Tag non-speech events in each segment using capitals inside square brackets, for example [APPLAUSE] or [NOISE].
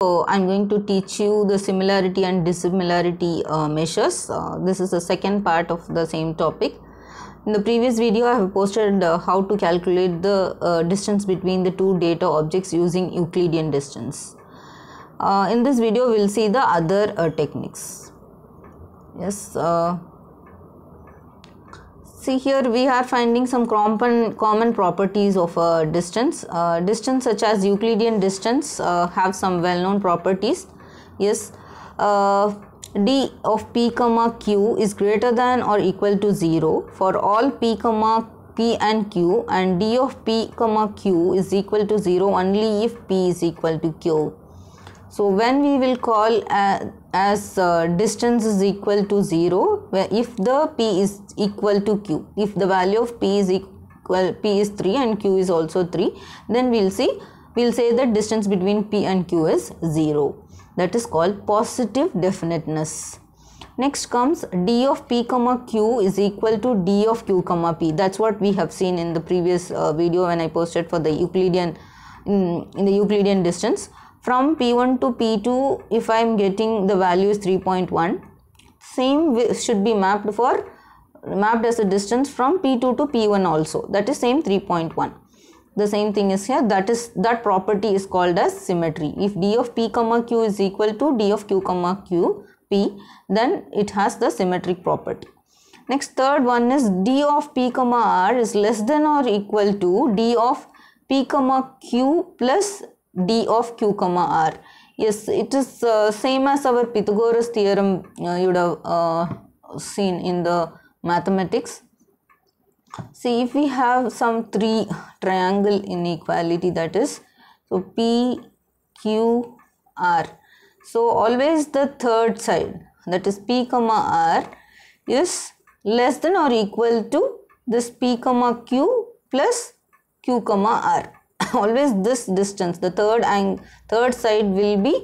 So I'm going to teach you the similarity and dissimilarity uh, measures. Uh, this is the second part of the same topic. In the previous video I have posted uh, how to calculate the uh, distance between the two data objects using Euclidean distance. Uh, in this video we'll see the other uh, techniques. Yes see here we are finding some common, common properties of a uh, distance. Uh, distance such as Euclidean distance uh, have some well-known properties. Yes, uh, d of p comma q is greater than or equal to 0 for all p comma p and q and d of p comma q is equal to 0 only if p is equal to q. So when we will call uh, as uh, distance is equal to 0 if the p is equal to q. If the value of p is equal p is 3 and q is also 3 then we will see we will say the distance between p and q is 0 that is called positive definiteness. Next comes d of p comma q is equal to d of q comma p that's what we have seen in the previous uh, video when I posted for the Euclidean in, in the Euclidean distance from P1 to P2 if I am getting the value is 3.1 same should be mapped for mapped as a distance from P2 to P1 also that is same 3.1 the same thing is here that is that property is called as symmetry if d of p comma q is equal to d of q comma q p then it has the symmetric property next third one is d of p comma r is less than or equal to d of p comma q plus d of q comma r yes it is uh, same as our pythagoras theorem uh, you would have uh, seen in the mathematics see if we have some three triangle inequality that is so p q r so always the third side that is p comma r is less than or equal to this p comma q plus q comma r [LAUGHS] always this distance the third and third side will be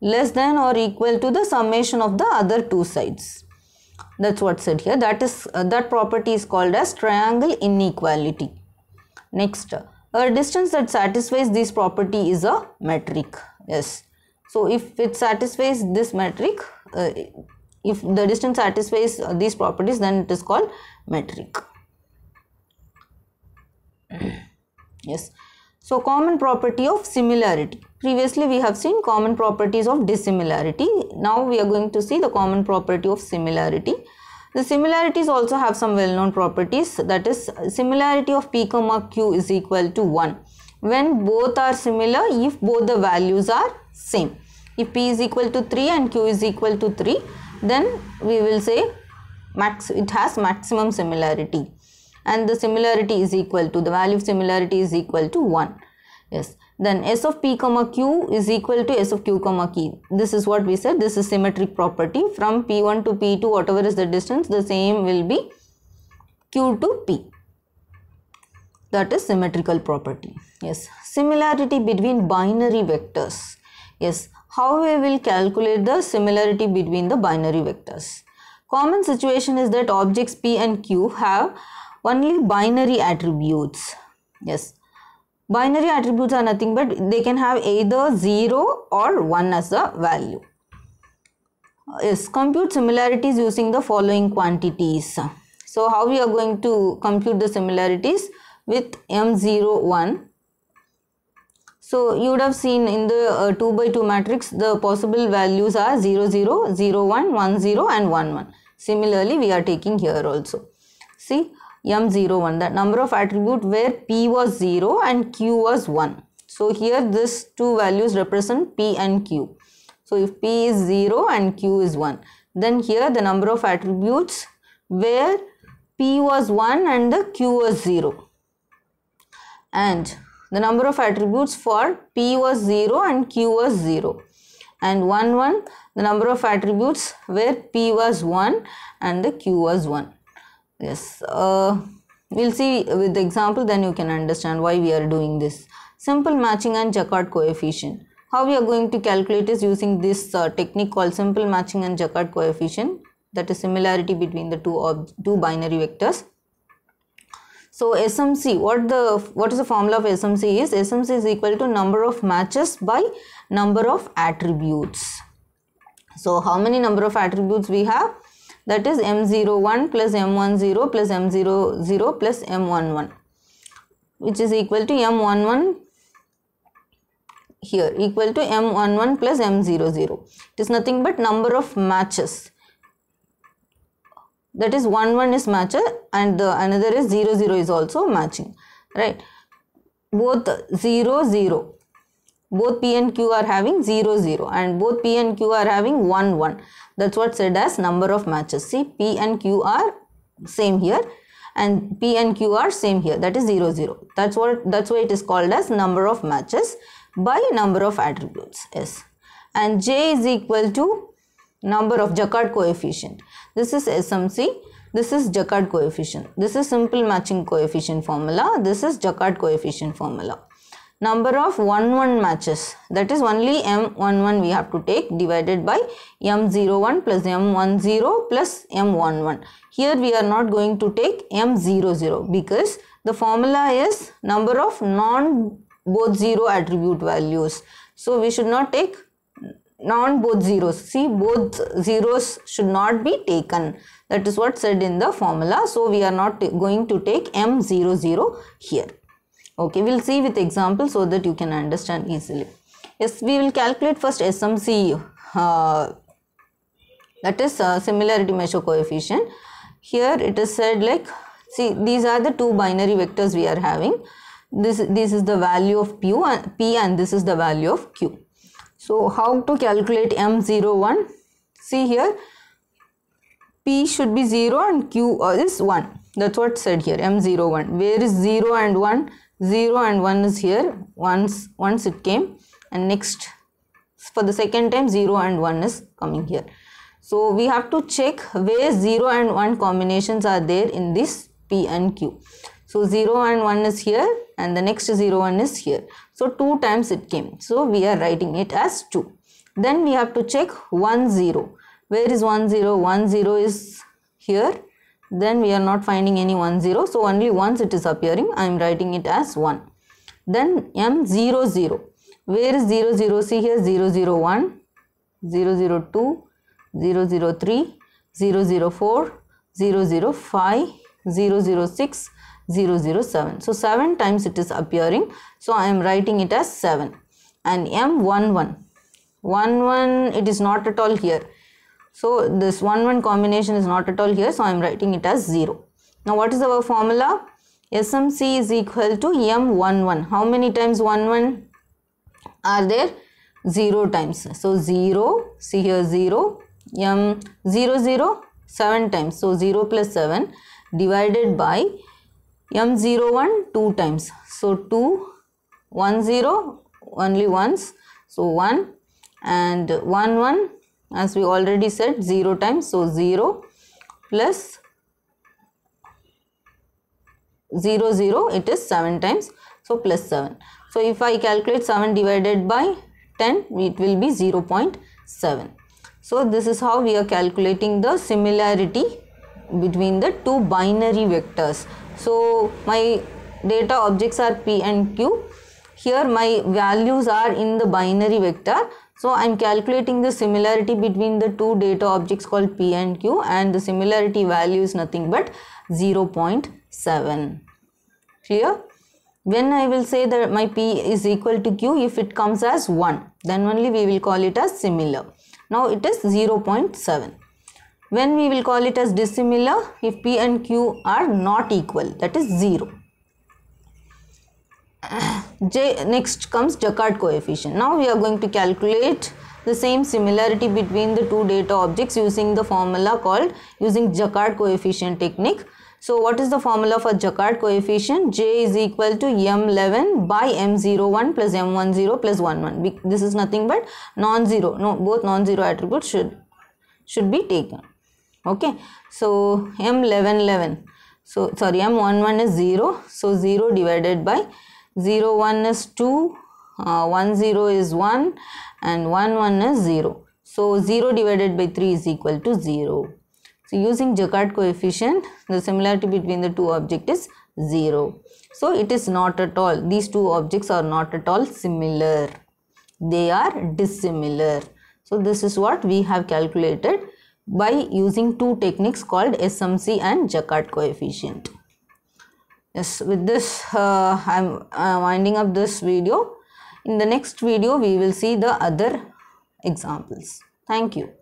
less than or equal to the summation of the other two sides that's what said here that is uh, that property is called as triangle inequality next uh, a distance that satisfies this property is a metric yes so if it satisfies this metric uh, if the distance satisfies uh, these properties then it is called metric [CLEARS THROAT] yes so common property of similarity. Previously we have seen common properties of dissimilarity. Now we are going to see the common property of similarity. The similarities also have some well-known properties that is similarity of P comma Q is equal to 1 when both are similar if both the values are same. If P is equal to 3 and Q is equal to 3 then we will say max it has maximum similarity and the similarity is equal to the value of similarity is equal to 1 yes then s of p comma q is equal to s of q comma q this is what we said this is symmetric property from p1 to p2 whatever is the distance the same will be q to p that is symmetrical property yes similarity between binary vectors yes how we will calculate the similarity between the binary vectors common situation is that objects p and q have only binary attributes yes binary attributes are nothing but they can have either 0 or 1 as a value yes compute similarities using the following quantities so how we are going to compute the similarities with m01 so you would have seen in the uh, 2 by 2 matrix the possible values are 0 0 0 1 1 0 and 1 1 similarly we are taking here also see m01 The number of attribute where p was 0 and q was 1 so here these two values represent p and q so if p is 0 and q is 1 then here the number of attributes where p was 1 and the q was 0 and the number of attributes for p was 0 and q was 0 and 1 1 the number of attributes where p was 1 and the q was 1 yes uh, we'll see with the example then you can understand why we are doing this simple matching and jacquard coefficient how we are going to calculate is using this uh, technique called simple matching and jacquard coefficient that is similarity between the two of two binary vectors so smc what the what is the formula of smc is smc is equal to number of matches by number of attributes so how many number of attributes we have that is m01 plus m10 plus m00 plus m11 which is equal to m11 here equal to m11 plus m00 it is nothing but number of matches that is 1 1 is matcher and the another is 0 0 is also matching right both 0 0 both p and q are having 0 0 and both p and q are having 1 1 that's what said as number of matches see p and q are same here and p and q are same here that is 0 0 that's what that's why it is called as number of matches by number of attributes yes and j is equal to number of Jacquard coefficient this is SMC this is Jacquard coefficient this is simple matching coefficient formula this is Jacquard coefficient formula number of 1-1 matches that is only m11 we have to take divided by m01 plus m10 plus m11. Here we are not going to take m00 because the formula is number of non both 0 attribute values. So we should not take non both zeros see both zeros should not be taken that is what said in the formula so we are not going to take m00 here Okay, we'll see with example so that you can understand easily. Yes, we will calculate first SMC, uh, that is uh, similarity measure coefficient. Here it is said like, see these are the two binary vectors we are having. This, this is the value of P and, P and this is the value of Q. So how to calculate M01? See here, P should be 0 and Q is 1. That's what said here, M01. Where is 0 and 1? 0 and 1 is here once once it came and next for the second time 0 and 1 is coming here so we have to check where 0 and 1 combinations are there in this p and q so 0 and 1 is here and the next 0 1 is here so two times it came so we are writing it as 2 then we have to check 1 0 where is 1 0 1 0 is here then we are not finding any 1 0 so only once it is appearing I am writing it as 1 then m 0 0 where is 0 0 see here 0 0 1 0 0 2 0 0 3 0 0 4 0 0 5 0 0 6 0 0 7 so 7 times it is appearing so I am writing it as 7 and m 1 1 1 1 it is not at all here so this 1 1 combination is not at all here. So I am writing it as 0. Now what is our formula? SMC is equal to M11. How many times 1 1 are there? 0 times. So 0, see here 0, M 0 0 7 times. So 0 plus 7 divided by M01 2 times. So 2, 1 0 only once. So 1 and 1 1 as we already said 0 times so 0 plus 0 0 it is 7 times so plus 7 so if I calculate 7 divided by 10 it will be 0 0.7 so this is how we are calculating the similarity between the two binary vectors so my data objects are p and q here my values are in the binary vector so I'm calculating the similarity between the two data objects called P and Q and the similarity value is nothing but 0.7. Clear? When I will say that my P is equal to Q, if it comes as 1, then only we will call it as similar. Now it is 0.7. When we will call it as dissimilar if P and Q are not equal, that is 0. J next comes Jacquard coefficient. Now we are going to calculate the same similarity between the two data objects using the formula called using Jacquard coefficient technique. So what is the formula for Jacquard coefficient? J is equal to M11 by M01 plus M10 plus 11. This is nothing but non-zero. No, both non-zero attributes should should be taken. Okay. So M11 11. So sorry M11 is 0. So 0 divided by 0 1 is 2 uh, 1 0 is 1 and 1 1 is 0 so 0 divided by 3 is equal to 0 so using Jacquard coefficient the similarity between the two objects is 0 so it is not at all these two objects are not at all similar they are dissimilar so this is what we have calculated by using two techniques called SMC and Jacquard coefficient yes with this uh, i'm uh, winding up this video in the next video we will see the other examples thank you